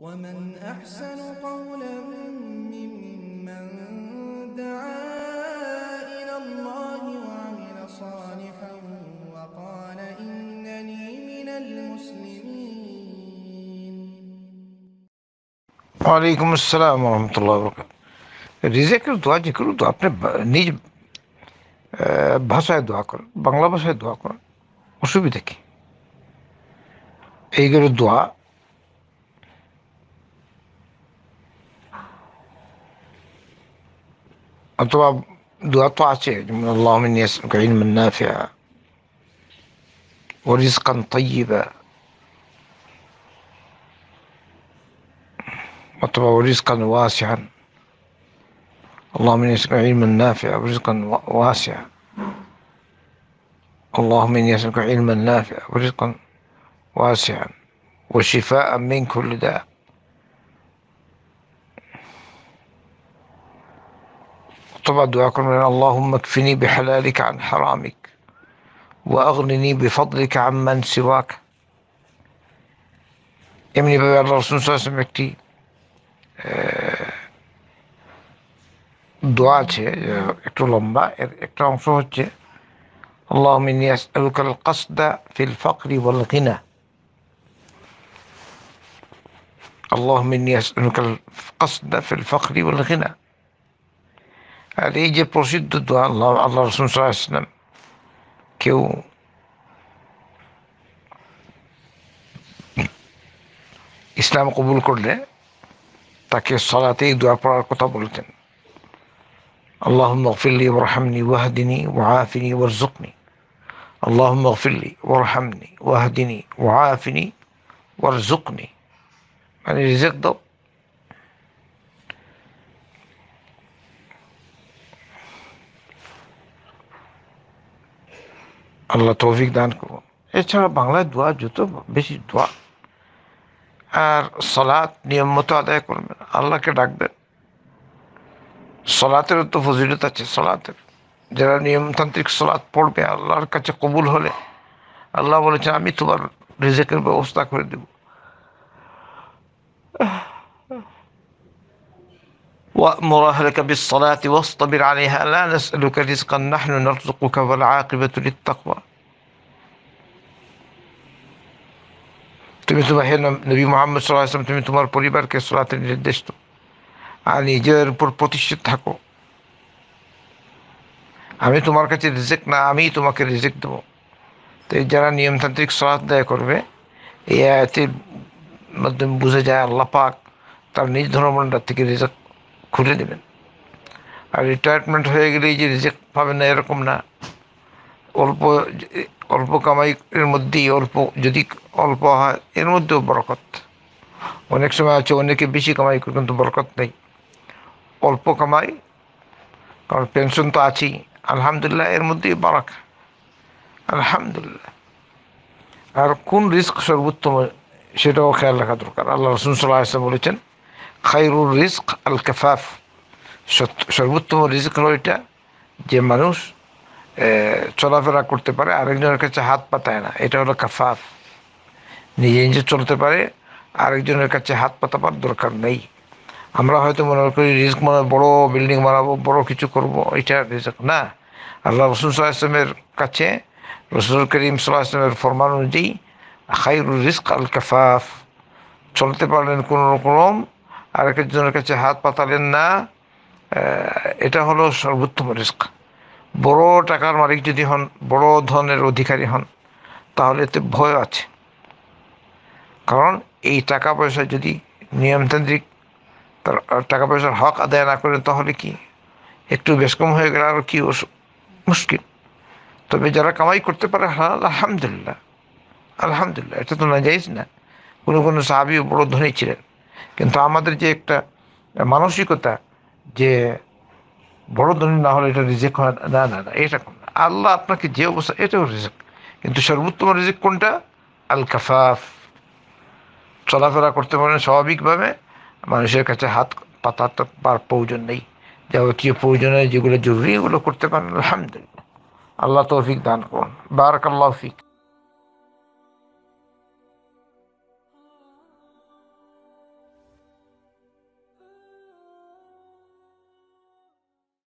ومن أحسن قولا ممن دعا إلى الله وعمل صالحا وقال إنني من المسلمين وعليكم السلام ورحمة الله وبركاته রিজেক দোয়া যে কোনো দোয়া আপনি নিজ ভাষায় দোয়া করেন বাংলা ভাষায় দোয়া করেন অসুবিধা কি এইগুলো দোয়া أطلب دعاء طاعتي يعني. من اللهم إني أسألك علما نافعا ورزقا طيبا واطلب رزقا واسعا اللهم إني أسألك علما نافعا ورزقا واسعا اللهم إني أسألك علما نافعا ورزقا واسعا وشفاء من كل داء طبعا دعاكم لنا اللهم اكفني بحلالك عن حرامك واغنني بفضلك عمن سواك امني بابا الرسول صلى الله عليه وسلم آه، دعاء আছে একটু লম্বা اللهم إني أسألك القصد في الفقر والغنى اللهم إني أسألك القصد في الفقر والغنى আর এই যে প্রসিদ্ধ দোয়া আল্লাহ আল্লাহ রসুল সাল্লাম কেউ ইসলাম কবুল করলে তাকে সলাতেই দোয়া পড়ার কথা বলতেন আল্লাহ মকফিল্লি ওরহামনি ওয়াহদিনী ওয়াহাফিনী ওয়ারজুকনি আল্লাহ মকফিল্লি ওরহামনি ওয়াহদিনী ওয়াহাফিনী ওয়ারজুকনি মানে রিজেক্ট দাও আল্লাহ তৌফিক দান করুন এছাড়া বাংলায় দোয়া যত বেশি দোয়া আর সলাৎ নিয়ম মতো আদায় করবেন আল্লাহকে ডাকবেন সলাতেরও তো ফজিলত আছে সলাতের যারা নিয়মতান্ত্রিক সলাৎ পড়বে আল্লাহর কাছে কবুল হলে আল্লাহ বলেছে আমি তোমার রিজেকের ব্যবস্থা করে দেব وأمر أهلك بالصلاة واصطبر عليها لا نسألك رزقا نحن نرزقك والعاقبة للتقوى تمت بحينا نبي محمد صلى الله عليه وسلم تمت مر بري بركة صلاة ندشتو يعني جير بر بوتشت حكو আমি তোমার কাছে রিজেক না আমি তোমাকে রিজেক দেব তাই যারা নিয়মতান্ত্রিক সলাদ দেয় করবে এই আয়াতের মাধ্যমে বুঝে যায় আল্লাপাক তার নিজ ধর্মমন্ডার থেকে রিজেক্ট খুলে দেবেন আর রিটায়ারমেন্ট হয়ে গেলেই যে রিজেক্ট পাবেন না এরকম না অল্প অল্প কামাই এর মধ্যেই অল্প যদি অল্প হয় এর মধ্যেও বরকত অনেক সময় আছে অনেকে বেশি কামাই করে কিন্তু বরকত নেই অল্প কামাই কারণ পেনশন তো আছেই আলহামদুলিল্লাহ এর মধ্যেই বারাক আলহামদুলিল্লাহ আর কোন রিস্ক সর্বোত্তম সেটাও খেয়াল রাখা দরকার আল্লাহ রসুন সাল্লাহ বলেছেন খাইরুল রিস্ক আল কেফাফ সর্বোত্তম রিস্ক হলো এটা যে মানুষ চলাফেরা করতে পারে আরেকজনের কাছে হাত পাতায় না এটা হলো কাফাফ নিজে নিজে চলতে পারে আরেকজনের কাছে হাত পাতাবার দরকার নেই আমরা হয়তো মনে করি রিস্ক মানে বড় বিল্ডিং বানাবো বড় কিছু করব এটা রিস্ক না আল্লাহ রসুল সাল্লাহ কাছে রসুল করিম সাল্লাহ ইসলামের ফরমান অনুযায়ী খাইরুল রিস্ক আল কাফাফ চলতে পারলেন কোনো রকম আরেকজনের কাছে হাত পাতালেন না এটা হলো সর্বোত্তম রিস্ক বড় টাকার মালিক যদি হন বড় ধনের অধিকারী হন তাহলে এতে ভয় আছে কারণ এই টাকা পয়সা যদি নিয়মতান্ত্রিক তার টাকা পয়সার হক আদায় না করেন তাহলে কি একটু বেশ কম হয়ে গেলে আর কি মুশকিল তবে যারা কামাই করতে পারে হালাল আলহামদুলিল্লাহ আলহামদুলিল্লাহ এটা তো না যাইস না কোনো কোনো সাহাবি বড় ধনী ছিলেন কিন্তু আমাদের যে একটা মানসিকতা যে বড় ধনী না হলে এটা রিজেক্ট হয় না না না এটা কোন আল্লাহ আপনাকে যে অবস্থা এটাও রিজেক কিন্তু সর্বোত্তম রিজেক্ট কোনটা আল কাফাফ চলাফেরা করতে পারেন স্বাভাবিকভাবে মানুষের কাছে হাত পাতার তো পার প্রয়োজন নেই যাবতীয় প্রয়োজনে যেগুলো জরুরি এগুলো করতে পারেন আলহামদুলিল্লাহ আল্লাহ তৌফিক দান করুন আল্লাহ ফিক